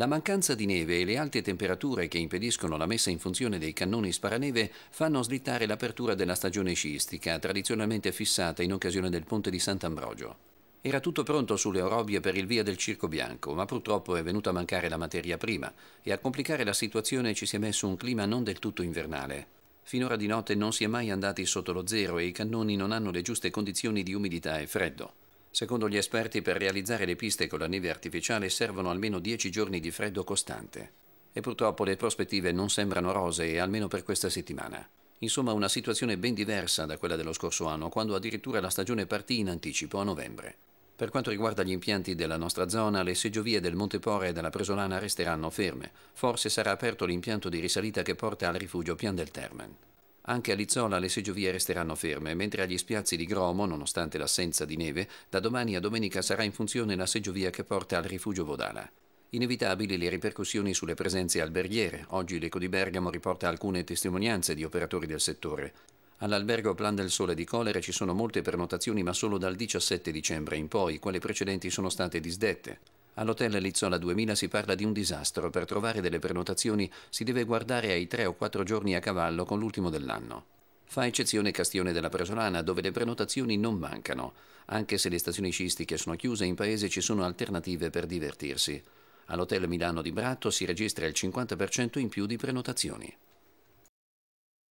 La mancanza di neve e le alte temperature che impediscono la messa in funzione dei cannoni sparaneve fanno slittare l'apertura della stagione sciistica, tradizionalmente fissata in occasione del ponte di Sant'Ambrogio. Era tutto pronto sulle orobie per il via del Circo Bianco, ma purtroppo è venuta a mancare la materia prima e a complicare la situazione ci si è messo un clima non del tutto invernale. Finora di notte non si è mai andati sotto lo zero e i cannoni non hanno le giuste condizioni di umidità e freddo. Secondo gli esperti, per realizzare le piste con la neve artificiale servono almeno 10 giorni di freddo costante. E purtroppo le prospettive non sembrano rosee, almeno per questa settimana. Insomma, una situazione ben diversa da quella dello scorso anno, quando addirittura la stagione partì in anticipo a novembre. Per quanto riguarda gli impianti della nostra zona, le seggiovie del Monte Pore e della Presolana resteranno ferme. Forse sarà aperto l'impianto di risalita che porta al rifugio Pian del Termen. Anche a Lizzola le seggiovie resteranno ferme, mentre agli spiazzi di Gromo, nonostante l'assenza di neve, da domani a domenica sarà in funzione la seggiovia che porta al rifugio Vodala. Inevitabili le ripercussioni sulle presenze alberghiere. Oggi l'Eco di Bergamo riporta alcune testimonianze di operatori del settore. All'albergo Plan del Sole di Colere ci sono molte prenotazioni ma solo dal 17 dicembre in poi, quelle precedenti sono state disdette. All'hotel Lizzola 2000 si parla di un disastro, per trovare delle prenotazioni si deve guardare ai tre o quattro giorni a cavallo con l'ultimo dell'anno. Fa eccezione Castione della Presolana, dove le prenotazioni non mancano. Anche se le stazioni scistiche sono chiuse, in paese ci sono alternative per divertirsi. All'Hotel Milano di Bratto si registra il 50% in più di prenotazioni.